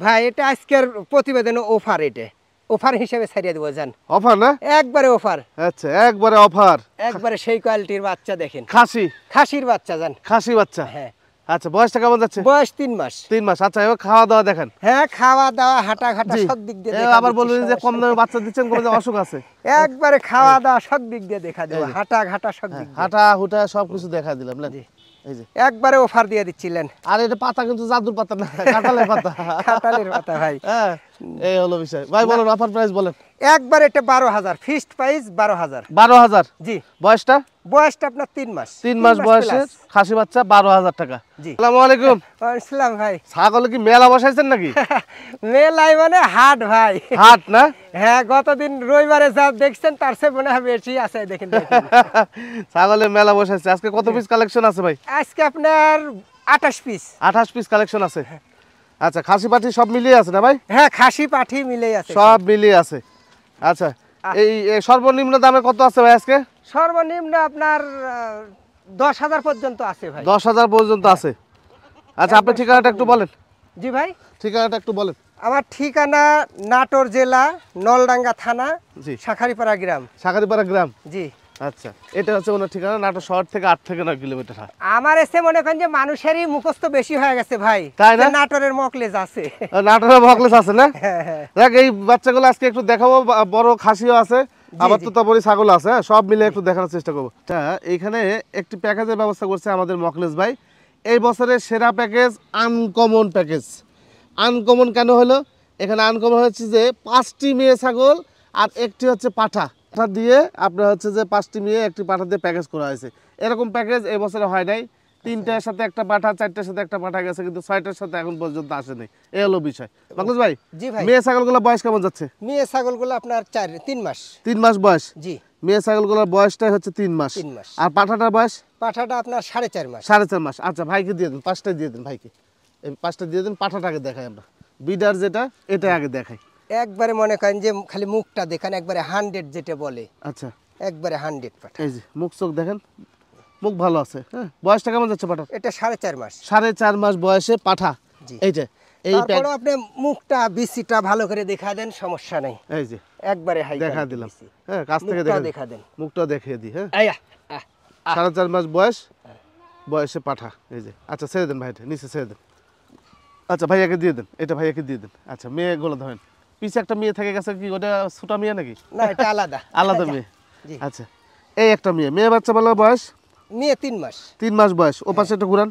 ভাই এটা আজকের প্রতিবেদন অফার এটা অফার হিসেবে ছাড়িয়ে দেবো জান অফার না একবারে অফার আচ্ছা একবারে অফার একবারে সেই কোয়ালিটির বাচ্চা দেখেন খাসি খাসির বাচ্চা জান খাসি বাচ্চা হ্যাঁ আচ্ছা বয়সটা কেমন যাচ্ছে বয়স তিন মাস তিন মাস আচ্ছা এবার খাওয়া দাওয়া দেখেন হ্যাঁ খাওয়া দাওয়া হাঁটা ঘাটা সব দিক দিয়ে আবার বলবেন যে কম দামে বাচ্চা দিচ্ছেন কোনো অসুখ আছে একবারে খাওয়া দাওয়া সব দিক দিয়ে দেখা দেবো হাঁটা ঘাটা সব দিক হ্যাঁ, হাঁটা হুটা সব কিছু দেখা দিলাম না একবারে অফার দিয়ে দিচ্ছিলেন আর এটা পাতা কিন্তু জাদুর পাতা না কাঁঠালের পাতা কাঁঠালের পাতা ভাই হ্যাঁ এই হলো বিষয় ভাই বলেন অফার প্রাইস বলেন একবার এটা বারো হাজার ফিক্সড প্রাইস বারো হাজার বারো হাজার জি বয়সটা বয়সটা আপনার তিন মাস তিন মাস বয়সে খাসি বাচ্চা বারো হাজার টাকা সালাম আলাইকুম আসসালাম ভাই ছাগল কি মেলা বসাইছেন নাকি মেলাই মানে হাট ভাই হাট না হ্যাঁ গতদিন রবিবারে যা দেখছেন তার সে মনে হয় বেশি আছে দেখেন ছাগলের মেলা বসাইছে আজকে কত পিস হ্যাঁ। কালেকশন আছে ভাই আজকে আপনার আঠাশ পিস আঠাশ পিস কালেকশন আছে হ্যাঁ। আচ্ছা খাসি পাঠি সব মিলিয়ে আছে না ভাই হ্যাঁ খাসি পাঠি মিলেই আছে সব মিলিয়ে আছে আচ্ছা এই সর্বনিম্ন দামে কত আছে ভাই আজকে সর্বনিম্ন আপনার দশ হাজার পর্যন্ত আছে ভাই দশ হাজার পর্যন্ত হ্যাঁ। আছে আচ্ছা আপনি ঠিকানাটা একটু বলেন জি ভাই ঠিকানাটা একটু বলেন আমার ঠিকানা নাটোর জেলা নলডাঙ্গা থানা জি শাখারিপাড়া গ্রাম শাখারিপাড়া গ্রাম জি আচ্ছা এটা হচ্ছে ওনার ঠিকানা নাটোর শহর থেকে আট থেকে নয় কিলোমিটার আমার এসে মনে করেন যে মানুষেরই মুখস্থ বেশি হয়ে গেছে ভাই তাই না নাটোরের মকলেজ আছে নাটোরের মকলেজ আছে না হ্যাঁ, হ্যাঁ। দেখ এই বাচ্চাগুলো আজকে একটু দেখাবো বড় খাসিও আছে আবার তো তারপরে ছাগল আছে হ্যাঁ? সব মিলে একটু দেখানোর চেষ্টা করবো হ্যাঁ এখানে একটি প্যাকেজের ব্যবস্থা করছে আমাদের মকলেজ ভাই এই বছরের সেরা প্যাকেজ আনকমন প্যাকেজ আনকমন কেন হলো এখানে আনকমন হচ্ছে যে পাঁচটি মেয়ে ছাগল আর একটি হচ্ছে পাঠা পাঠা দিয়ে আপনার হচ্ছে যে পাঁচটি মিলিয়ে একটি পাঠা দিয়ে প্যাকেজ করা হয়েছে এরকম প্যাকেজ এবছরে হয় নাই তিনটার আচ্ছা। সাথে একটা পাঠা চারটার সাথে একটা পাঠা গেছে কিন্তু ছয়টার সাথে এখন পর্যন্ত আসেনি এ হলো বিষয় বাংলাদেশ ভাই জি ভাই মেয়ে ছাগলগুলো বয়স কেমন যাচ্ছে মেয়ে ছাগলগুলো আপনার চার তিন মাস তিন মাস বয়স জি মেয়ে ছাগলগুলোর বয়সটাই হচ্ছে তিন মাস তিন মাস আর পাঠাটার বয়স পাঠাটা আপনার সাড়ে চার মাস সাড়ে চার মাস আচ্ছা ভাইকে দিয়ে দিন পাঁচটায় দিয়ে দিন ভাইকে এই পাঁচটা দিয়ে দিন আগে দেখাই আমরা বিডার যেটা এটা আগে দেখাই একবারে মনে করেন যে খালি মুখটা দেখেন একবারে হান্ড্রেড যেটা বলে আচ্ছা একবারে হান্ড্রেড পাঠা এই যে মুখ চোখ দেখেন মুখ ভালো আছে হ্যাঁ বয়সটা কেমন যাচ্ছে পাঠা এটা সাড়ে চার মাস সাড়ে চার মাস বয়সে পাঠা এই যে তারপরে আপনি মুখটা বিসিটা ভালো করে দেখা দেন সমস্যা নাই এই যে একবারে হাই দেখা দিলাম হ্যাঁ কাছ থেকে দেখা দেখা দেন মুখটা দেখিয়ে দিই হ্যাঁ আয়া সাড়ে চার মাস বয়স হ্যাঁ। বয়সে পাঠা এই যে আচ্ছা ছেড়ে দেন ভাইটা নিচে ছেড়ে দেন আচ্ছা ভাইয়াকে দিয়ে দেন এটা ভাইয়াকে দিয়ে দেন আচ্ছা মেয়ে গোলা ধরেন পিছে একটা মেয়ে থেকে গেছে কি ওটা ছোটা মেয়ে নাকি না এটা আলাদা আলাদা মেয়ে আচ্ছা এই একটা মেয়ে মেয়ে বাচ্চা ভালো বয়স মেয়ে তিন মাস তিন মাস বয়স ও পাশে হ্যাঁ। একটা ঘুরান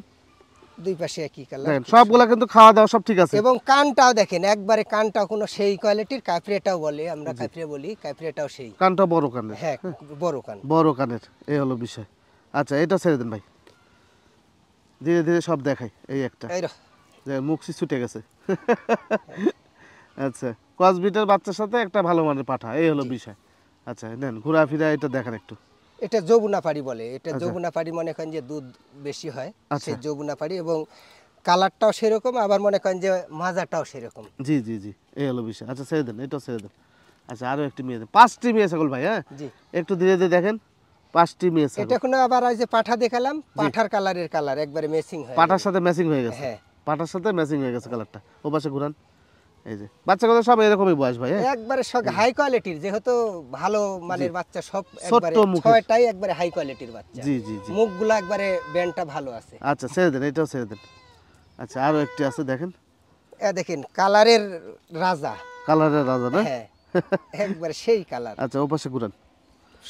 দুই পাশে একই কালার দেখেন সবগুলা কিন্তু খাওয়া দাওয়া সব ঠিক আছে এবং কানটাও দেখেন একবারে কানটাও কোনো সেই কোয়ালিটির কাপড়িয়াটাও বলে আমরা কাপড়িয়া বলি কাপড়িয়াটাও সেই কানটা বড় কানের হ্যাঁ বড় কান বড় কানের এই হলো বিষয় আচ্ছা এটা ছেড়ে দেন ভাই ধীরে ধীরে সব দেখাই এই একটা মুখ ছুটে গেছে হ্যাঁ। আচ্ছা ক্রসবিটের বাচ্চার সাথে একটা ভালো মানের পাঠা এই হলো বিষয় আচ্ছা দেন ঘোরাফেরা এটা দেখেন একটু এটা যৌবনা পাড়ি বলে এটা আচ্ছা। যৌবনা পাড়ি মনে করেন যে দুধ বেশি হয় আচ্ছা। সেই যৌবনা পাড়ি এবং কালারটাও সেরকম আবার মনে করেন যে মাজাটাও সেরকম জি জি জি এই হলো বিষয় আচ্ছা ছেড়ে দেন এটাও ছেড়ে দেন আচ্ছা আরও একটি মেয়ে পাঁচটি মেয়ে ছাগল ভাই হ্যাঁ জি একটু ধীরে ধীরে দেখেন পাঁচটি মেয়ে এটা কোনো আবার ওই যে পাঠা দেখালাম পাঠার কালারের কালার একবারে ম্যাচিং হয় পাঠার সাথে ম্যাচিং হয়ে গেছে হ্যাঁ পাঠার সাথে ম্যাচিং হয়ে গেছে কালারটা ও পাশে ঘুরান হাই হ্যাঁ? কোয়ালিটির যেহেতু ভালো বাচ্চা সব একবারে হাই কোয়ালিটির ভালো আচ্ছা, ছেড়ে আচ্ছা, কালারের রাজা রাজা হ্যাঁ, একবারে সেই কালার আচ্ছা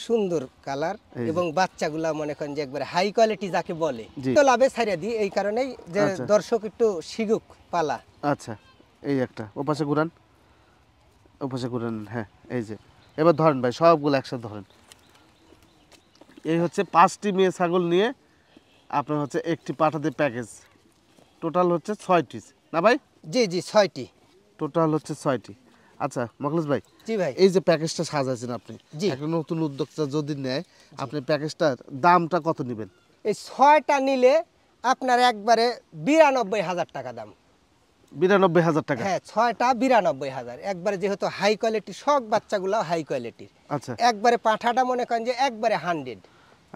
সুন্দর কালার এবং বাচ্চাগুলা মনে করেন যে একবারে হাই কোয়ালিটি যাকে বলে তো লাভে ছাড়িয়ে দিই এই কারণেই যে আচ্ছা। দর্শক একটু শিগুক পালা আচ্ছা এই একটা ও পাশে ঘুরান ও পাশে ঘুরান হ্যাঁ এই যে এবার ধরেন ভাই সবগুলো একসাথে ধরেন এই হচ্ছে পাঁচটি মেয়ে ছাগল নিয়ে আপনার হচ্ছে একটি পাঠাতে প্যাকেজ টোটাল হচ্ছে ছয়টি না ভাই জি জি ছয়টি টোটাল হচ্ছে ছয়টি আচ্ছা মখলেশ ভাই জি ভাই এই যে প্যাকেজটা সাজাইছেন আপনি জি একটা নতুন উদ্যোক্তা যদি নেয় আপনি প্যাকেজটার দামটা কত নেবেন এই ছয়টা নিলে আপনার একবারে বিরানব্বই হাজার টাকা দাম বিরানব্বই হাজার টাকা হ্যাঁ ছয়টা বিরানব্বই হাজার একবারে যেহেতু হাই কোয়ালিটি সব বাচ্চাগুলো হাই কোয়ালিটির আচ্ছা একবারে পাঁঠাটা মনে করেন যে একবারে হান্ড্রেড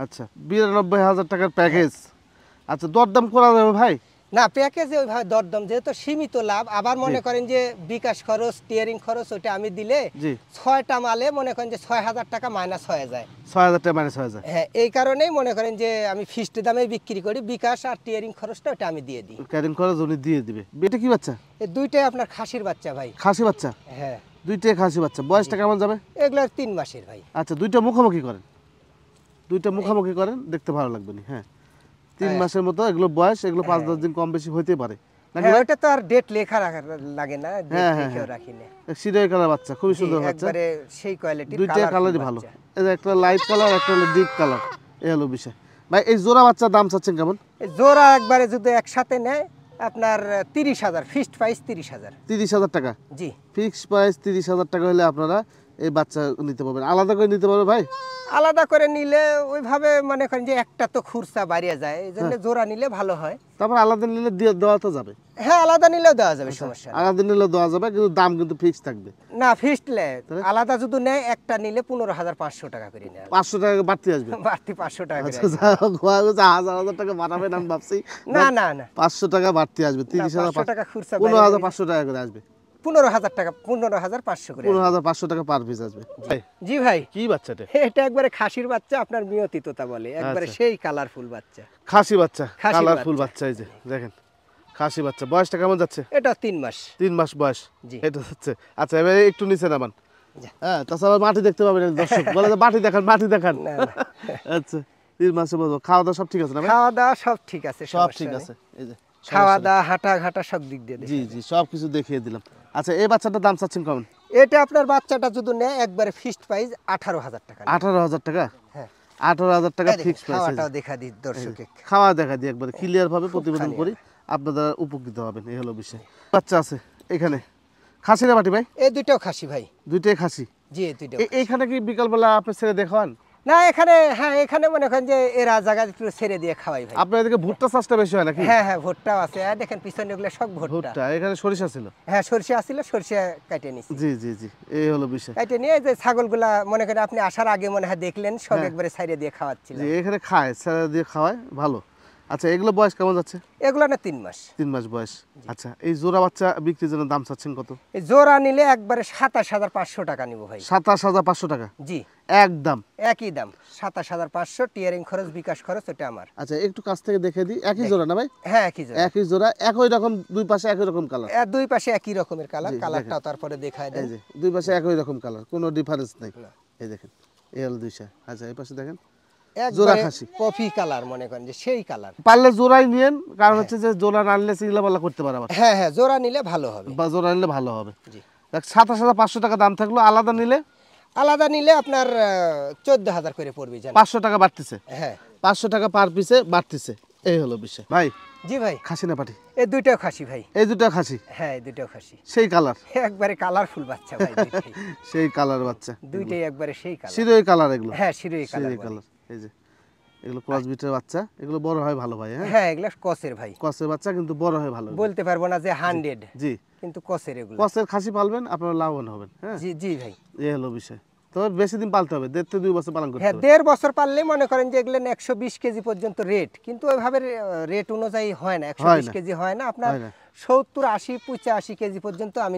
আচ্ছা বিরানব্বই হাজার টাকার প্যাকেজ আচ্ছা দরদাম করা যাবে ভাই না প্যাকেজে ওইভাবে দরদম যেহেতু সীমিত লাভ আবার মনে করেন যে বিকাশ খরচ টিয়ারিং খরচ ওটা আমি দিলে ছয়টা মালে মনে করেন যে ছয় হাজার টাকা মাইনাস হয়ে যায় ছয় হাজার টাকা মাইনাস হয়ে যায় হ্যাঁ এই কারণেই মনে করেন যে আমি ফিস্ট দামে বিক্রি করি বিকাশ আর টিয়ারিং খরচটা ওটা আমি দিয়ে দিই টিয়ারিং খরচ উনি দিয়ে দিবে এটা কি বাচ্চা এই দুইটাই আপনার খাসির বাচ্চা ভাই খাসি বাচ্চা হ্যাঁ দুইটাই খাসি বাচ্চা বয়সটা কেমন যাবে এগুলো তিন মাসের ভাই আচ্ছা দুইটা মুখোমুখি করেন দুইটা মুখোমুখি করেন দেখতে ভালো লাগবে হ্যাঁ তিন হ্যাঁ। মাসের মতো এগুলো বয়স এগুলো পাঁচ হ্যাঁ। দশ দিন কম বেশি হইতে পারে হ্যাঁ, এই জোড়া বাচ্চার দাম যদি একসাথে নেয় আপনার হাজার ফিক্সড প্রাইস তিরিশ হাজার তিরিশ হাজার টাকা ফিক্সড প্রাইস তিরিশ হাজার টাকা হলে আপনারা এই বাচ্চা নিতে পারবেন আলাদা করে নিতে পারবে ভাই আলাদা করে নিলে ওইভাবে মনে করেন যে একটা তো খুরসা বাড়িয়ে যায় এই জন্য হ্যাঁ। জোড়া নিলে ভালো হয় তারপর আলাদা নিলে দেওয়া তো যাবে হ্যাঁ আলাদা নিলেও দেওয়া যাবে আচ্ছা, সমস্যা আলাদা নিলেও দেওয়া যাবে কিন্তু দাম কিন্তু ফিক্স থাকবে না ফিক্সড লে আলাদা যদি নেয় একটা নিলে পনেরো হাজার পাঁচশো টাকা করে নেয় পাঁচশো টাকা বাড়তি আসবে বাড়তি পাঁচশো টাকা আচ্ছা, হাজার হাজার টাকা বাড়াবে না ভাবছি না না না পাঁচশো টাকা বাড়তি আসবে তিরিশ হাজার টাকা খুরসা পনেরো হাজার পাঁচশো টাকা করে আসবে একটু নিচে নামান হ্যাঁ, মাটি দেখতে পাবেন মাটি দেখান মাটি দেখান আচ্ছা তিন খাওয়া দাওয়া সব ঠিক আছে খাওয়া দাওয়া সব ঠিক আছে সব ঠিক আছে খাওয়া দাওয়া হাঁটা ঘাটা সব দিক দিয়ে জি জি সবকিছু দেখিয়ে দিলাম আচ্ছা এই বাচ্চাটার দাম চাচ্ছেন কেমন এটা আপনার বাচ্চাটা যদি নেয় একবারে ফিক্সড প্রাইস আঠারো হাজার টাকা আঠারো হাজার টাকা হ্যাঁ আঠারো হাজার টাকা ফিক্সড প্রাইস দেখা দিই দর্শককে খাওয়া দেখা দিই একবার ক্লিয়ার ভাবে প্রতিবেদন করি আপনারা উপকৃত হবেন এই হলো বিষয় বাচ্চা আছে এখানে খাসি না বাটি ভাই এই দুইটাও খাসি ভাই দুইটাই খাসি জি দুইটা এইখানে কি বিকালবেলা আপনি ছেড়ে দেখান না এখানে হ্যাঁ এখানে মনে করেন যে এরা জায়গা একটু ছেড়ে দিয়ে খাওয়াই ভাই আপনার এদিকে ভুট্টা চাষটা বেশি হয় নাকি হ্যাঁ হ্যাঁ ভুট্টাও আছে আর দেখেন পিছনে ওগুলো সব ভুট্টা এখানে সরিষা ছিল হ্যাঁ সরিষা ছিল সরিষা কেটে নিছি জি জি জি এই হলো বিষয় কেটে নিয়ে যে ছাগলগুলো মনে করেন আপনি আসার আগে মনে হয় দেখলেন সব হ্যাঁ। একবারে ছেড়ে দিয়ে খাওয়াচ্ছিল জি এখানে খায় ছেড়ে দিয়ে খাওয়ায় ভালো আচ্ছা এগুলো বয়স কেমন যাচ্ছে এগুলো না তিন মাস তিন মাস বয়স আচ্ছা এই জোড়া বাচ্চা বিক্রির জন্য দাম চাচ্ছেন কত এই জোড়া নিলে একবারে সাতাশ হাজার পাঁচশো টাকা নিবো ভাই সাতাশ হাজার পাঁচশো টাকা জি একদম একই দাম সাতাশ হাজার পাঁচশো টিয়ারিং খরচ বিকাশ খরচ এটা আমার আচ্ছা একটু কাছ থেকে দেখে দিই একই জোড়া না ভাই হ্যাঁ একই জোড়া একই জোড়া একই রকম দুই পাশে একই রকম কালার দুই পাশে একই রকমের কালার কালারটা তারপরে দেখায় দেয় দুই পাশে একই রকম কালার কোনো ডিফারেন্স নাই এই দেখেন এল দুইশা আচ্ছা এই পাশে দেখেন সেই কালার পাঁচশো টাকা পার পিসে বাড়তেছে এই হলো বিষয় ভাই জি ভাই খাসি না এই খাসি ভাই এই খাসি হ্যাঁ খাসি সেই কালার একবারে কালারফুল বাচ্চা সেই কালার বাচ্চা দুইটাই একবারে সেই কালার কালার এগুলো হ্যাঁ কালার এই যে এগুলো ক্রস বাচ্চা এগুলো বড় হয় ভালো ভাই হ্যাঁ হ্যাঁ এগুলো কসের ভাই কসের বাচ্চা কিন্তু বড় হয় ভালো বলতে পারবো না যে 100 জি কিন্তু কসের এগুলো কসের খাসি পালবেন আপনারা লাভবান হবেন হ্যাঁ জি জি ভাই এই হলো বিষয় বেশি দিন হ্যাঁ, বিশ কেজি পঁচাশি আমি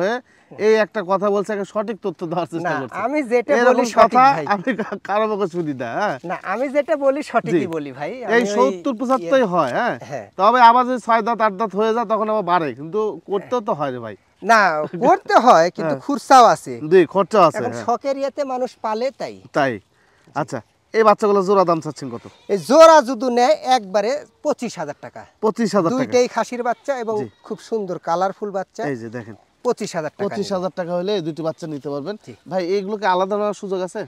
হয়ে এই একটা কথা বলছে সঠিক তথ্য আমি যেটা বলি সঠিক হ্যাঁ? না আমি যেটা বলি সঠিকই বলি ভাই সত্তর ইয়ে- হয় হ্যাঁ? হ্যাঁ তবে আবার যদি ছয় দাঁত আট দাঁত হয়ে যায় তখন আবার বাড়ে কিন্তু করতে তো হয় রে ভাই না করতে হয় কিন্তু হ্যাঁ। আছে খরচাও আছে এখন হ্যাঁ। শখের ইয়েতে মানুষ পালে তাই তাই আচ্ছা এই বাচ্চাগুলো জোড়া দাম চাচ্ছেন কত এই জোড়া যদি নেয় একবারে পঁচিশ হাজার টাকা পঁচিশ হাজার দুইটাই খাসির বাচ্চা এবং খুব সুন্দর কালারফুল বাচ্চা এই যে দেখেন পঁচিশ হাজার পঁচিশ হাজার টাকা হলে দুটি বাচ্চা নিতে পারবেন ভাই এইগুলোকে আলাদা নেওয়ার সুযোগ আছে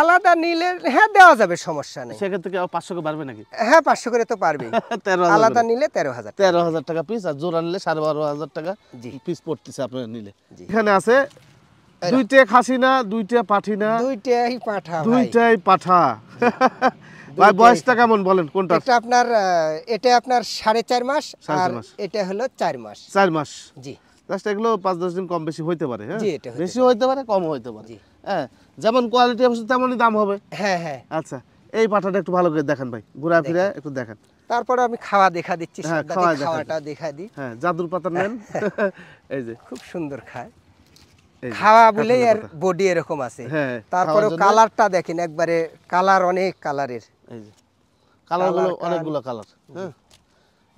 আলাদা নিলে হ্যাঁ দেওয়া যাবে সমস্যা নেই সেক্ষেত্রে কি পাঁচশো করে পারবে নাকি হ্যাঁ পাঁচশো করে তো পারবে আলাদা নিলে তেরো হাজার তেরো হাজার টাকা পিস আর জোড়া নিলে সাড়ে বারো হাজার টাকা পিস পড়তেছে আপনার নিলে এখানে আছে দুইটা খাসি না দুইটা পাঠি না দুইটাই পাঠা দুইটাই পাঠা ভাই বয়সটা কেমন বলেন কোনটা এটা আপনার এটা আপনার সাড়ে চার মাস আর এটা হলো চার মাস চার মাস জি জাস্ট এগুলো পাঁচ দশ দিন কম বেশি হইতে পারে হ্যাঁ বেশি হইতে পারে কম হইতে পারে জি হ্যাঁ যেমন কোয়ালিটি হবে তেমনই দাম হবে হ্যাঁ হ্যাঁ আচ্ছা এই পাটাটা একটু ভালো করে দেখেন ভাই ঘুরা ফিরে একটু দেখেন তারপরে আমি খাওয়া দেখা দিচ্ছি হ্যাঁ, খাওয়াটা দেখা দিই হ্যাঁ জাদুর পাতা নেন এই যে খুব সুন্দর খায় খাওয়া বলে আর বডি এরকম আছে হ্যাঁ, তারপরে কালারটা দেখেন একবারে কালার অনেক কালারের কালার অনেকগুলো কালার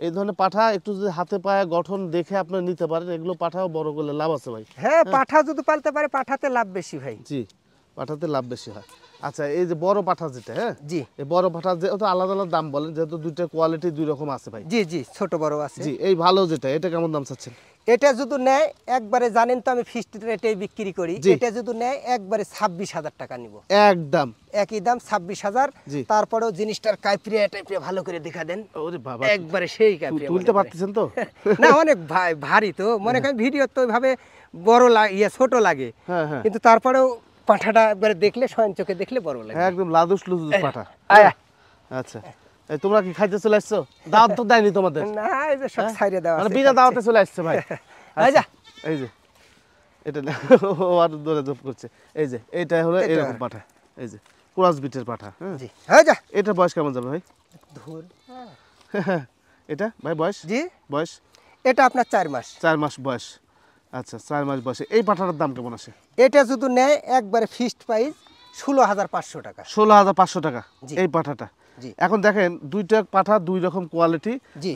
এই ধরনের পাঠা একটু যদি হাতে পায়ে গঠন দেখে আপনি নিতে পারেন এগুলো পাঠাও বড় করলে লাভ আছে ভাই হ্যাঁ, হ্যাঁ পাঠা যদি পালতে পারে পাঠাতে লাভ বেশি ভাই জি পাঠাতে লাভ বেশি হয় আচ্ছা এই যে বড় পাঠা যেটা হ্যাঁ জি এই বড় পাঠা যে তো আলাদা আলাদা দাম বলেন যেহেতু দুইটা কোয়ালিটি দুই রকম আছে ভাই জি জি ছোট বড় আছে জি এই ভালো যেটা এটা কেমন দাম চাচ্ছেন এটা যদি নেয় একবারে জানেন তো আমি ফিক্সড রেটে বিক্রি করি এটা যদি নেয় একবারে ছাব্বিশ হাজার টাকা নিব একদম একই দাম ছাব্বিশ হাজার তারপরেও জিনিসটার কাইপ্রিয়া টাইপ্রিয়া ভালো করে দেখা দেন একবারে সেই কাইপ্রিয়া তুলতে পারতেছেন তো না অনেক ভারী তো মনে করেন ভিডিও হ্যাঁ। তো ওইভাবে বড় লাগে ইয়ে ছোট লাগে হ্যাঁ, হ্যাঁ। কিন্তু তারপরেও পাঠাটা একবারে দেখলে স্বয়ং চোখে দেখলে বড় লাগে একদম লাদুস লুজুস পাঠা আয়া আচ্ছা তোমরা কি খাইতে চলে আসছো দাওয়াত তো দেয়নি তোমাদের না এই যে সব হ্যাঁ? ছাইরে মানে বিনা দাওয়াতে চলে আসছে ভাই আচ্ছা, এই যে এই যে এটা ও আর ধরে জব করছে এই যে এটা হলো এরকম পাঠা এই যে কুরাস বিটের পাঠা হ্যাঁ? জি হ্যাঁ যা এটা বয়স কেমন যাবে ভাই ধর এটা ভাই বয়স জি বয়স এটা আপনার চার মাস চার মাস বয়স আচ্ছা চার মাস বয়সে এই পাঠাটার দাম কেমন আছে এটা যদি নেয় একবারে ফিক্সড প্রাইস ষোলো হাজার পাঁচশো টাকা ষোলো হাজার পাঁচশো টাকা এই পাঠাটা এখন দেখেন দুইটা পাঠা দুই রকম কোয়ালিটি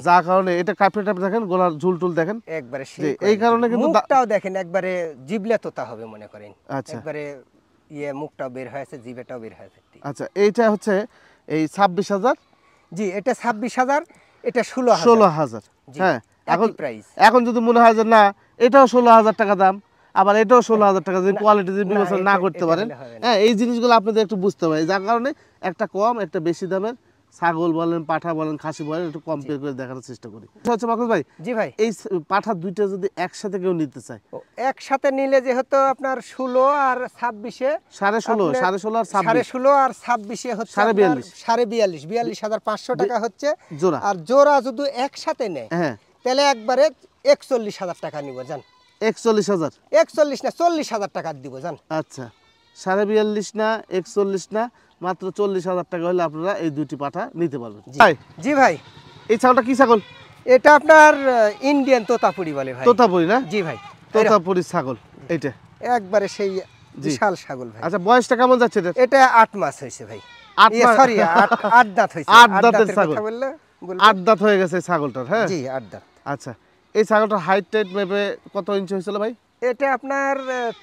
যার কারণে এটা কাপড় দেখেন গোলার ঝুল টুল দেখেন একবারে এই কারণে কিন্তু দেখেন একবারে জিবলা তোতা হবে মনে করেন আচ্ছা একবারে ইয়ে মুখটাও বের হয়েছে জিবেটাও বের হয়েছে আচ্ছা এইটা হচ্ছে এই ছাব্বিশ হাজার জি এটা ছাব্বিশ হাজার এটা ষোলো ষোলো হাজার হ্যাঁ এখন প্রাইস এখন যদি মনে হয় যে না এটাও ষোলো হাজার টাকা দাম আবার এটাও ষোলো হাজার টাকা যদি কোয়ালিটি যদি বিবেচনা না করতে পারেন হ্যাঁ এই জিনিসগুলো আপনাদের একটু বুঝতে হবে যার কারণে একটা কম একটা বেশি দামের ছাগল বলেন পাঠা বলেন খাসি বলেন একটু কম্পেয়ার করে দেখানোর চেষ্টা করি হচ্ছে মাকুল ভাই জি ভাই এই পাঠা দুইটা যদি একসাথে কেউ নিতে চায় একসাথে নিলে যেহেতু আপনার ষোলো আর ছাব্বিশে সাড়ে ষোলো সাড়ে ষোলো আর সাড়ে ষোলো আর ছাব্বিশে হচ্ছে সাড়ে বিয়াল্লিশ সাড়ে বিয়াল্লিশ বিয়াল্লিশ হাজার পাঁচশো টাকা হচ্ছে জোড়া আর জোড়া যদি একসাথে নেয় হ্যাঁ তাহলে একবারে একচল্লিশ হাজার টাকা নিব জান একচল্লিশ হাজার একচল্লিশ না চল্লিশ হাজার দিব জান আচ্ছা সাড়ে বিয়াল্লিশ না একচল্লিশ না মাত্র চল্লিশ হাজার টাকা হলে আপনারা এই দুটি পাঠা নিতে পারবেন ভাই জি ভাই এই ছাগলটা কি ছাগল এটা আপনার ইন্ডিয়ান তোতাপুরি বলে ভাই তোতাপুরি না জি ভাই তোতাপুরি ছাগল এটা একবারে সেই বিশাল ছাগল ভাই আচ্ছা বয়সটা কেমন যাচ্ছে এটা আট মাস হয়েছে ভাই আট ইয়ে, দাঁত হয়েছে আট দাঁতের ছাগল আট দাঁত হয়ে গেছে ছাগলটার হ্যাঁ জি আট দাঁত আচ্ছা এই ছাগলটার হাইট টাইট মেপে কত ইঞ্চি হয়েছিল ভাই এটা আপনার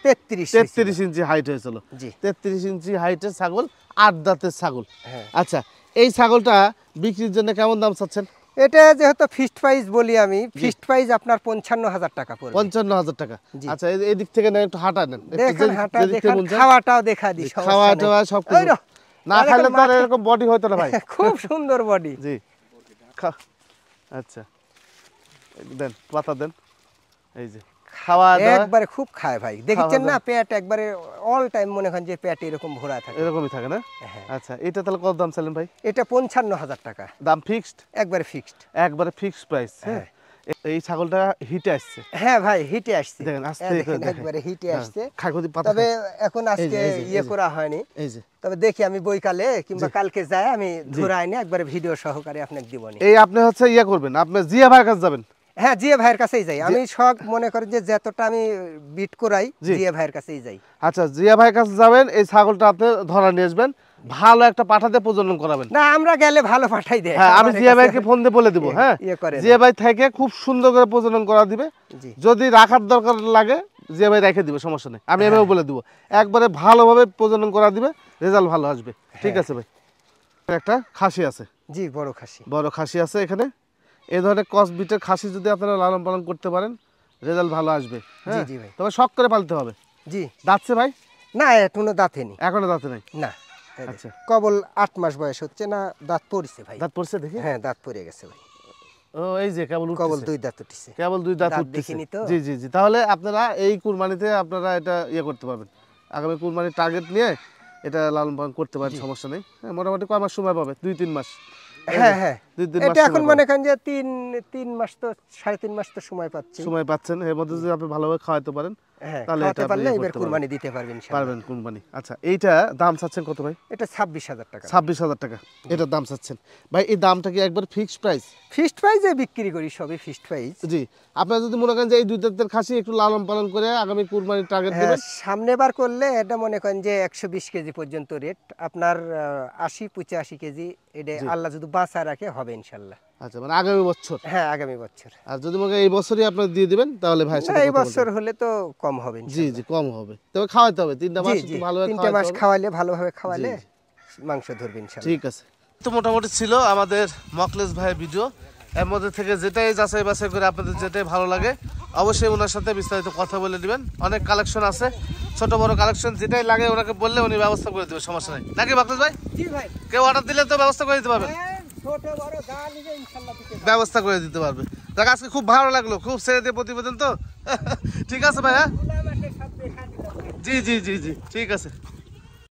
তেত্রিশ তেত্রিশ ইঞ্চি হাইট হয়েছিল তেত্রিশ ইঞ্চি হাইটের ছাগল আট দাঁতের ছাগল হ্যাঁ। আচ্ছা এই ছাগলটা বিক্রির জন্য কেমন দাম চাচ্ছেন এটা যেহেতু ফিস্ট প্রাইস বলি আমি ফিস্ট প্রাইস আপনার পঞ্চান্ন হাজার টাকা পড়বে পঞ্চান্ন হাজার টাকা আচ্ছা এই দিক থেকে না একটু হাঁটা নেন হাঁটা খাওয়াটাও দেখা দিই খাওয়া টাওয়া সব না খাইলে তো এরকম বডি হতো না ভাই খুব সুন্দর বডি জি আচ্ছা দেন পাতা দেন এই যে একবারে খুব খায় ভাই না পেট একবারে অল টাইম মনে যে পেট এরকম ভরা থাকে এরকমই থাকে না হ্যাঁ। আচ্ছা এটা তাহলে কত দাম চাইলেন ভাই এটা পঞ্চান্ন হাজার টাকা দাম ফিক্সড একবারে ফিক্সড একবারে ফিক্সড প্রাইস হ্যাঁ, হ্যাঁ। এই ছাগলটা হিটে আসছে হ্যাঁ ভাই হিটে আসছে দেখেন হ্যাঁ, একবারে হিটে আসছে খাগদি পাতা তবে এখন আজকে ইয়ে করা হয়নি এই যে তবে দেখি আমি বইকালে কিংবা কালকে যাই আমি ধরে আইনি একবারে ভিডিও সহকারে আপনাকে দিব এই আপনি হচ্ছে ইয়ে করবেন আপনি জিয়া ভাইয়ের কাছে যাবেন হ্যাঁ জিয়া ভাইয়ের কাছেই যাই আমি সব মনে করেন যে যতটা আমি বিট করাই জিয়া ভাইয়ের কাছেই যাই আচ্ছা জিয়া ভাইয়ের কাছে যাবেন এই ছাগলটা আপনি ধরা নিয়ে আসবেন ভালো একটা পাঠাতে প্রজনন করাবেন না আমরা গেলে ভালো পাঠাই দেয় হ্যাঁ আমি জিয়া ভাইকে ফোন দিয়ে বলে দিব ইয়ে, হ্যাঁ ইয়ে জিয়া ভাই থেকে খুব সুন্দর করে প্রজনন করা দিবে যদি রাখার দরকার লাগে জিয়া ভাই রেখে দিবে সমস্যা নেই আমি এভাবে হ্যাঁ। বলে দিব একবারে ভালোভাবে প্রজনন করা দিবে রেজাল্ট ভালো আসবে ঠিক হ্যাঁ। আছে ভাই একটা খাসি আছে জি বড় খাসি বড় খাসি আছে এখানে এই ধরনের কস বিটের খাসি যদি আপনারা লালন পালন করতে পারেন রেজাল্ট ভালো আসবে হ্যাঁ? তবে শখ করে পালতে হবে জি দাঁতছে ভাই না এখনো দাঁতে নি এখনো দাঁতে নাই না আচ্ছা কবল আট মাস বয়স হচ্ছে না দাঁত পড়ছে ভাই দাঁত পড়ছে দেখি হ্যাঁ দাঁত পড়ে গেছে ভাই ও এই যে কেবল কবল দুই দাঁত উঠছে কেবল দুই দাঁত উঠছে জি জি জি তাহলে আপনারা এই কুরবানিতে আপনারা এটা ইয়ে করতে পারবেন আগামী কুরবানির টার্গেট নিয়ে এটা লালন পালন করতে পারেন সমস্যা নেই হ্যাঁ, মোটামুটি কয় মাস সময় পাবে দুই তিন মাস হ্যাঁ হ্যাঁ, হ্যাঁ। এটা এখন যে তিন তিন মাস তো সাড়ে তিন মাস তো সময় সময় পাচ্ছেন এর মধ্যে যদি আপনি ভালোভাবে খাওয়াতে পারেন হ্যাঁ, ইয়ে আচ্ছা, আপনার যদি মনে করেন যে এই দুই খাসি একটু লালন পালন করে আগামী কুরবানির টার্গেট হ্যাঁ, সামনে বার করলে এটা মনে করেন যে একশো বিশ কেজি পর্যন্ত রেট আপনার আশি পঁচাশি কেজি এটা আল্লাহ যদি বাঁচা রাখে হবে ইনশাল্লাহ আচ্ছা মানে আগামী বছর হ্যাঁ আগামী বছর আর যদি এই বছরই দিয়ে দিবেন তাহলে ভাই এই বছর হলে তো কম হবে জি জি কম হবে তবে খাওয়াতে হবে তিনটা মাস তিনটা মাস খাওয়ালে ভালোভাবে খাওয়ালে মাংস ধরবে ঠিক আছে তো মোটামুটি ছিল আমাদের মকলেশ ভিডিও এর মধ্যে থেকে যেটাই যাচাই বাছাই করে আপনাদের যেটাই ভালো লাগে অবশ্যই ওনার সাথে বিস্তারিত কথা বলে দিবেন অনেক কালেকশন আছে ছোট বড় কালেকশন যেটাই লাগে ওনাকে বললে উনি ব্যবস্থা করে দেবে সমস্যা নাই নাকি মকলেশ ভাই কেউ অর্ডার দিলে তো ব্যবস্থা করে দিতে পারবেন হ্যাঁ, ছোট বড় গাড়ি যে ইনশাআল্লাহ ঠিক আছে ব্যবস্থা করে দিতে পারবে টাকা আজকে খুব ভালো লাগলো খুবserde প্রতিবেদন তো ঠিক আছে ভাই হ্যাঁ জি জি জি জি ঠিক আছে